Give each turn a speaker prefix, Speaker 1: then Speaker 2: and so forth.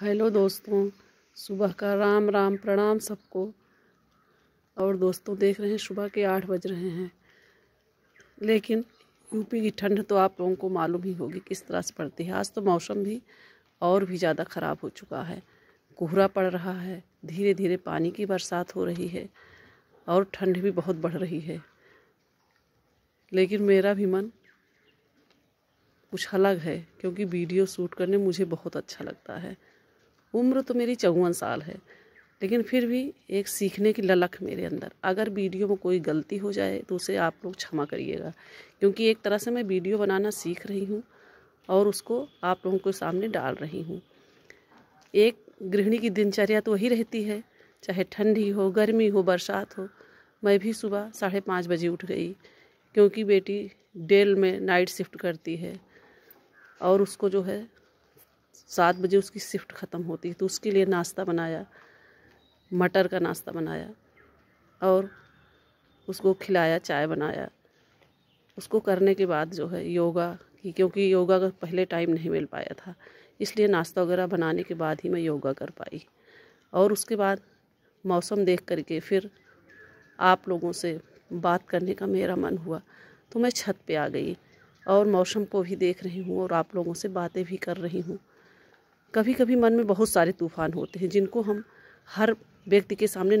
Speaker 1: hello दोस्तों सुबह का राम राम प्रणाम सबको और दोस्तों देख रहे हैं सुबह के आठ बज रहे हैं लेकिन यूपी की ठंड तो आप लोगों को मालूम ही होगी किस तरह से पड़ती है आज तो मौसम भी और भी ज़्यादा ख़राब हो चुका है कोहरा पड़ रहा है धीरे धीरे पानी की बरसात हो रही है और ठंड भी बहुत बढ़ रही है लेकिन मेरा भी मन कुछ अलग है क्योंकि वीडियो शूट करने मुझे बहुत अच्छा लगता है उम्र तो मेरी चौवन साल है लेकिन फिर भी एक सीखने की ललक मेरे अंदर अगर वीडियो में कोई गलती हो जाए तो उसे आप लोग क्षमा करिएगा क्योंकि एक तरह से मैं वीडियो बनाना सीख रही हूँ और उसको आप लोगों के सामने डाल रही हूँ एक गृहिणी की दिनचर्या तो वही रहती है चाहे ठंडी हो गर्मी हो बरसात हो मैं भी सुबह साढ़े पाँच बजे उठ गई क्योंकि बेटी डेल में नाइट शिफ्ट करती है और उसको जो है सात बजे उसकी शिफ्ट ख़त्म होती है तो उसके लिए नाश्ता बनाया मटर का नाश्ता बनाया और उसको खिलाया चाय बनाया उसको करने के बाद जो है योगा की क्योंकि योगा का पहले टाइम नहीं मिल पाया था इसलिए नाश्ता वगैरह बनाने के बाद ही मैं योगा कर पाई और उसके बाद मौसम देख करके फिर आप लोगों से बात करने का मेरा मन हुआ तो मैं छत पे आ गई और मौसम को भी देख रही हूँ और आप लोगों से बातें भी कर रही हूँ कभी कभी मन में बहुत सारे तूफान होते हैं जिनको हम हर व्यक्ति के सामने